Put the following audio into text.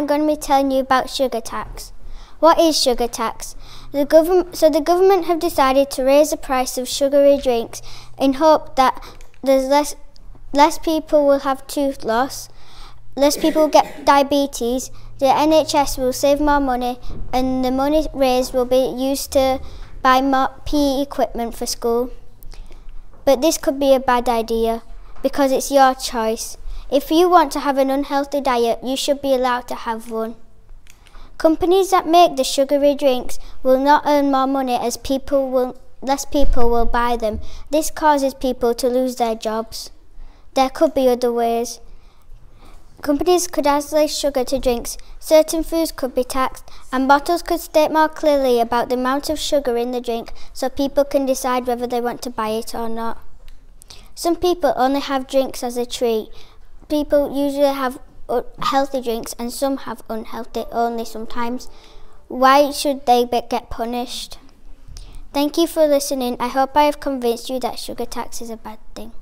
I'm going to be telling you about sugar tax. What is sugar tax? The so the government have decided to raise the price of sugary drinks in hope that there's less less people will have tooth loss, less people get diabetes, the NHS will save more money and the money raised will be used to buy more PE equipment for school. But this could be a bad idea because it's your choice. If you want to have an unhealthy diet, you should be allowed to have one. Companies that make the sugary drinks will not earn more money as people will, less people will buy them. This causes people to lose their jobs. There could be other ways. Companies could add less sugar to drinks, certain foods could be taxed, and bottles could state more clearly about the amount of sugar in the drink so people can decide whether they want to buy it or not. Some people only have drinks as a treat, people usually have healthy drinks and some have unhealthy only sometimes. Why should they get punished? Thank you for listening. I hope I have convinced you that sugar tax is a bad thing.